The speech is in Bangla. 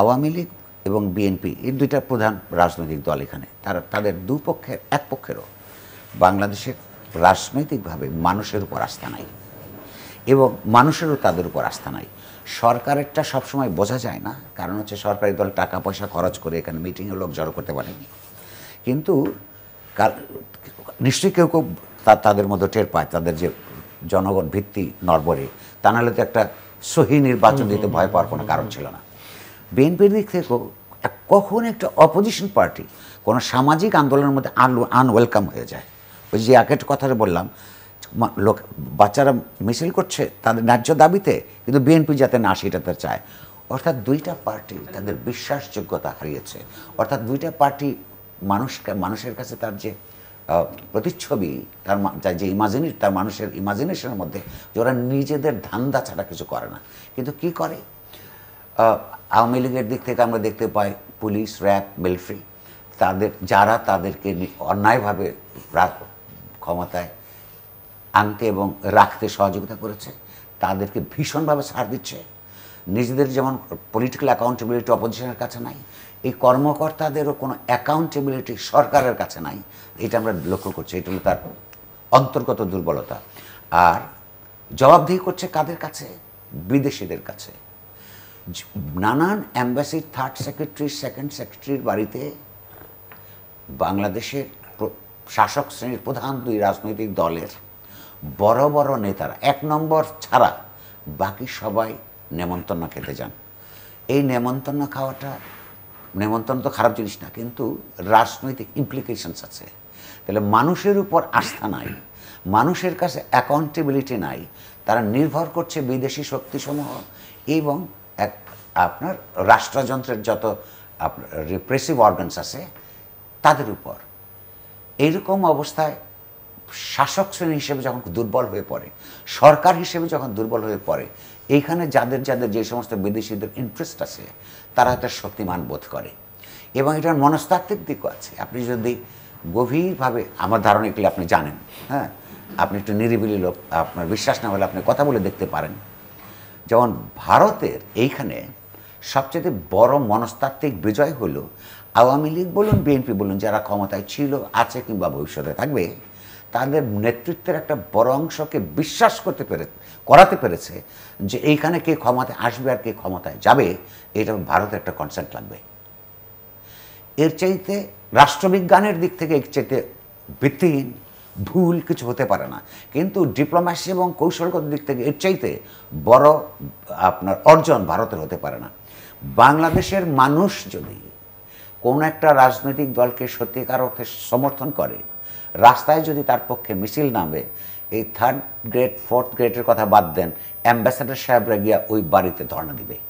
আওয়ামী লীগ এবং বিএনপি এই দুইটা প্রধান রাজনৈতিক দল এখানে তারা তাদের দুপক্ষের এক পক্ষেরও বাংলাদেশের রাজনৈতিকভাবে মানুষের উপর আস্থা নাই এবং মানুষেরও তাদের উপর আস্থা নাই সরকারেরটা সবসময় বোঝা যায় না কারণ হচ্ছে সরকারি দল টাকা পয়সা খরচ করে এখানে মিটিংয়ে লোক জড়ো করতে পারেনি কিন্তু নিশ্চয়ই কেউ কেউ তাদের মধ্যে টের পায় তাদের যে জনগণ ভিত্তি নরবরে তা নাহলে তো একটা সহি নির্বাচন দিতে ভয় পাওয়ার কোনো কারণ ছিল না বিএনপির দিক থেকে কখন একটা অপোজিশন পার্টি কোনো সামাজিক আন্দোলনের মধ্যে আনওয়েলকাম হয়ে যায় ওই যে একটা কথাটা বললাম লোক বাচ্চারা মিছিল করছে তাদের ন্যায্য দাবিতে কিন্তু বিএনপি যাতে না সেটা তার চায় অর্থাৎ দুইটা পার্টি তাদের বিশ্বাসযোগ্যতা হারিয়েছে অর্থাৎ দুইটা পার্টি মানুষ মানুষের কাছে তার যে প্রতিচ্ছবি তার যে ইমাজিনে তার মানুষের ইমাজিনেশনের মধ্যে যে ওরা নিজেদের ধান্দা ছাড়া কিছু করে না কিন্তু কি করে আওয়ামী লীগের দিক থেকে আমরা দেখতে পাই পুলিশ র্যাব মিলিটারি তাদের যারা তাদেরকে অন্যায়ভাবে ক্ষমতায় আনতে এবং রাখতে সহযোগিতা করেছে তাদেরকে ভীষণভাবে ছাড় দিচ্ছে নিজেদের যেমন পলিটিক্যাল অ্যাকাউন্টেবিলিটি অপোজিশনের কাছে নাই এই কর্মকর্তাদেরও কোনো অ্যাকাউন্টেবিলিটি সরকারের কাছে নাই এটা আমরা লক্ষ্য করছি এটা হলো তার অন্তর্গত দুর্বলতা আর জবাবদিহি করছে কাদের কাছে বিদেশিদের কাছে নানান অ্যাম্বাসির থার্ড সেক্রেটারি সেকেন্ড সেক্রেটারির বাড়িতে বাংলাদেশের শাসক শ্রেণীর প্রধান দুই রাজনৈতিক দলের বড় বড় নেতারা এক নম্বর ছাড়া বাকি সবাই নেমন্তন্ন খেতে যান এই নেমন্তন্ন খাওয়াটা নেমন্তন্ন তো খারাপ জিনিস না কিন্তু রাজনৈতিক ইমপ্লিকেশনস আছে তাহলে মানুষের উপর আস্থা নাই মানুষের কাছে অ্যাকাউন্টেবিলিটি নাই তারা নির্ভর করছে বিদেশি শক্তিসমূহ এবং এক আপনার রাষ্ট্রযন্ত্রের যত আপনার রিপ্রেসিভ অর্গানস আছে তাদের উপর এইরকম অবস্থায় শাসক শ্রেণী হিসেবে যখন দুর্বল হয়ে পড়ে সরকার হিসেবে যখন দুর্বল হয়ে পড়ে এইখানে যাদের যাদের যে সমস্ত বিদেশিদের ইন্টারেস্ট আছে তারা তার শক্তিমান বোধ করে এবং এটার মনস্তাত্ত্বিক দিকও আছে আপনি যদি গভীরভাবে আমার ধারণা এগুলি আপনি জানেন হ্যাঁ আপনি একটু নিরিবিলি লোক আপনার বিশ্বাস না হলে আপনি কথা বলে দেখতে পারেন যেমন ভারতের এইখানে সবচেয়ে বড় মনস্তাত্ত্বিক বিজয় হলো আওয়ামী লীগ বলুন বিএনপি বলুন যারা ক্ষমতায় ছিল আছে কিংবা ভবিষ্যতে থাকবে তাদের নেতৃত্বের একটা বড় অংশকে বিশ্বাস করতে পেরে করাতে পেরেছে যে এইখানে কে ক্ষমতায় আসবে আর কে ক্ষমতায় যাবে এটা ভারতের একটা কনসেন্ট লাগবে এর চাইতে রাষ্ট্রবিজ্ঞানের দিক থেকে এর চাইতে ভিত্তিহীন ভুল কিছু হতে পারে না কিন্তু ডিপ্লোম্যাসি এবং কৌশলগত দিক থেকে এর চাইতে বড় আপনার অর্জন ভারতের হতে পারে না বাংলাদেশের মানুষ যদি কোনো একটা রাজনৈতিক দলকে সত্যিকার অর্থে সমর্থন করে রাস্তায় যদি তার পক্ষে মিছিল নামে এই থার্ড গ্রেড ফোর্থ গ্রেডের কথা বাদ দেন অ্যাম্বাসেডর সাহেবরা গিয়া ওই বাড়িতে ধর্ণা দিবে